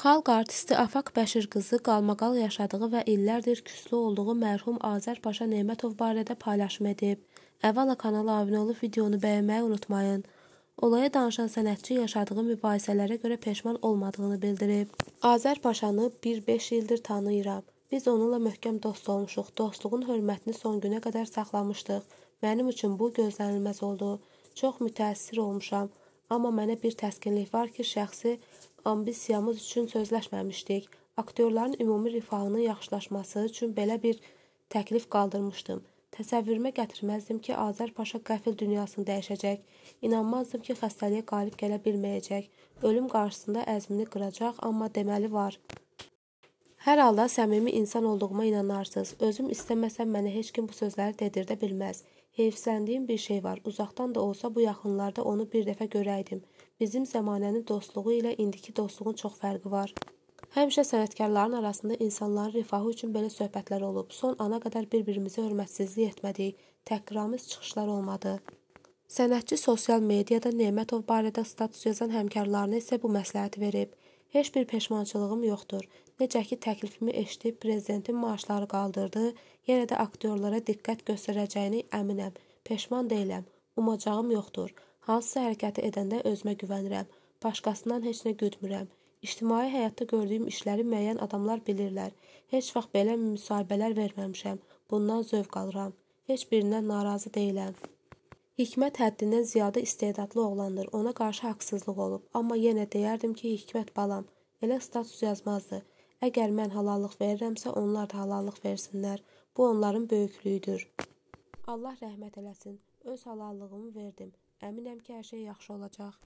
Xalq artisti Afaq Bəşir qızı qalmaqal yaşadığı və illərdir küslü olduğu mərhum Azər Paşa Nemətov barədə paylaşım edib. Əvvəla kanala abunə olub videonu bəyənməyi unutmayın. Olaya danışan sənətçi yaşadığı mübahisələrə görə peşman olmadığını bildirib. Azər Paşanı 1-5 ildir tanıyıram. Biz onunla möhkəm dost olmuşuq. Dostluğun hörmətini son günə qədər saxlamışdıq. Mənim üçün bu gözlənilməz oldu. Çox mütəəssir olmuşam. Amma mənə bir təskinlik var ki, şəxsi ambisiyamız üçün sözləşməmişdik. Aktyorların ümumi rifahının yaxşılaşması üçün belə bir təklif qaldırmışdım. Təsəvvürümə gətirməzdim ki, Azər Paşa qəfil dünyasını dəyişəcək. İnanmazdım ki, xəstəliyə qalib gələ bilməyəcək. Ölüm qarşısında əzmini qıracaq, amma deməli var. Hər halda səmimi insan olduğuma inanarsınız. Özüm istəməsəm mənə heç kim bu sözləri dedirdə bilməz. Heyfsəndiyim bir şey var. Uzaqdan da olsa bu yaxınlarda onu bir dəfə görəydim. Bizim zəmanənin dostluğu ilə indiki dostluğun çox fərqi var. Həmişə sənətkarların arasında insanların rifahı üçün belə söhbətlər olub. Son ana qədər bir-birimizə hörmətsizlik etmədik, təkrarımız çıxışlar olmadı. Sənətçi sosial mediada Nemətov barədə status yazan həmkarlarına isə bu məsləhəti verib. Heç bir peşmançılığım yoxdur. Necə ki təklifimi eşidib prezidentin maaşları qaldırdı, yenə də aktyorlara diqqət göstərəcəyini əminəm. Peşman deyiləm. Umacağım yoxdur. Hansısa hərəkəti edəndə özümə güvənirəm. Başqasından heç nə güdmürəm. İctimai həyatda gördüyüm işləri müəyyən adamlar bilirlər. Heç vaxt belə müsahibələr verməmişəm. Bundan zövq alıram. Heç birindən narazı deyiləm. Hikmət həddindən ziyadə istedadlı oğlandır. Ona qarşı haqsızlıq olub, amma yenə deyərdim ki, Hikmət balam, elə status yazmazdı. Əgər mən halallıq verirəmsə, onlar da halallıq versinlər. Bu onların böyüklüyüdür. Allah rəhmət eləsin. Öz halallığımı verdim. Əminəm ki, hər şey yaxşı olacaq.